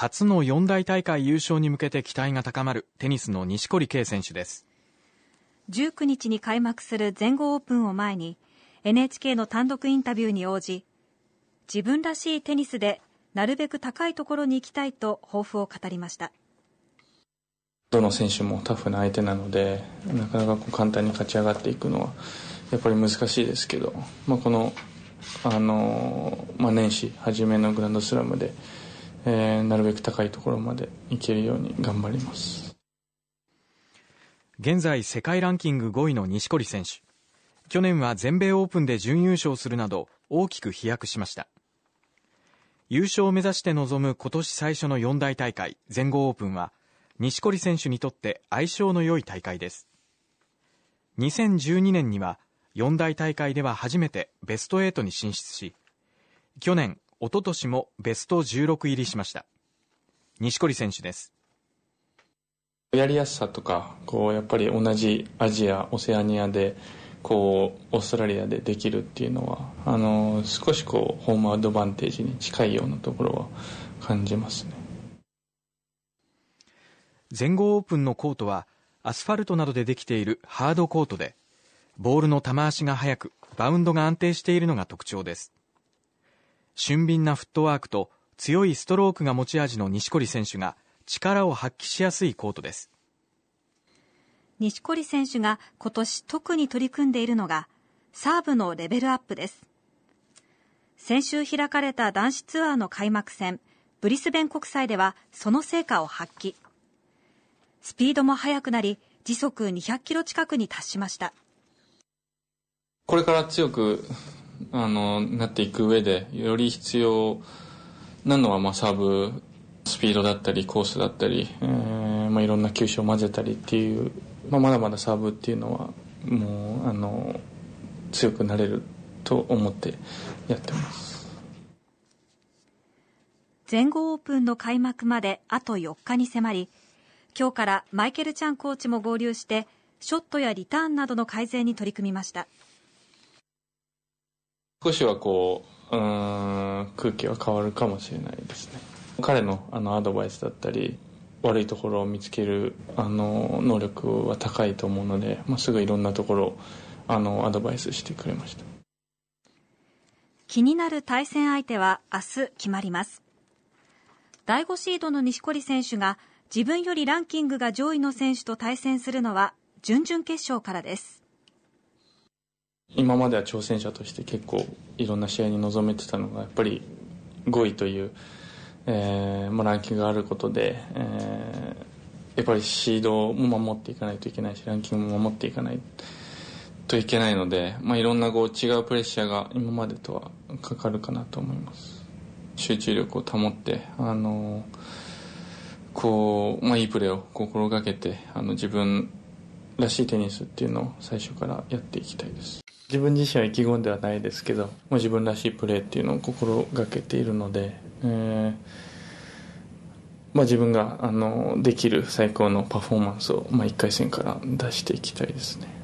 初の四大大会優勝に向けて期待が高まるテニスの錦織圭選手です19日に開幕する全豪オープンを前に NHK の単独インタビューに応じ自分らしいテニスでなるべく高いところに行きたいと抱負を語りましたどの選手もタフな相手なのでなかなかこう簡単に勝ち上がっていくのはやっぱり難しいですけど、まあ、このあの、まあ、年始初めのグランドスラムでえー、なるべく高いところまで行けるように頑張ります現在世界ランキング5位の錦織選手去年は全米オープンで準優勝するなど大きく飛躍しました優勝を目指して臨む今年最初の四大大会全豪オープンは錦織選手にとって相性の良い大会です2012年には四大大会では初めてベスト8に進出し去年おととしもベスト16入りしました錦織選手ですやりやすさとかこうやっぱり同じアジアオセアニアでこうオーストラリアでできるっていうのはあの少しこうホームアドバンテージに近いようなところは感じますね全豪オープンのコートはアスファルトなどでできているハードコートでボールの球足が速くバウンドが安定しているのが特徴です俊敏なフットワークと強いストロークが持ち味の錦織選手が力を発揮しやすいコートです錦織選手が今年特に取り組んでいるのがサーブのレベルアップです先週開かれた男子ツアーの開幕戦ブリスベン国際ではその成果を発揮スピードも速くなり時速200キロ近くに達しましたこれから強くあのなっていく上でより必要なのは、まあ、サーブスピードだったりコースだったり、えーまあ、いろんな球種を混ぜたりっていう、まあ、まだまだサーブっていうのはもうあの強くなれると思ってやってます全豪オープンの開幕まであと4日に迫り今日からマイケル・チャンコーチも合流してショットやリターンなどの改善に取り組みました。少しはこう、うん、空気は変わるかもしれないですね。彼のあのアドバイスだったり、悪いところを見つけるあの能力は高いと思うので、まあ、すぐいろんなところあのアドバイスしてくれました気になる対戦相手は明日決まります第5シードの錦織選手が自分よりランキングが上位の選手と対戦するのは準々決勝からです今までは挑戦者として結構いろんな試合に臨めてたのが、やっぱり5位というランキングがあることで、やっぱりシードも守っていかないといけないし、ランキングも守っていかないといけないので、いろんな違うプレッシャーが今までとはかかるかなと思います。集中力を保って、あの、こう、まあ、いいプレーを心がけて、あの、自分らしいテニスっていうのを最初からやっていきたいです。自分自身は意気込んではないですけど、もう自分らしいプレーっていうのを心がけているので、えーまあ、自分があのできる最高のパフォーマンスを、まあ、1回戦から出していきたいですね。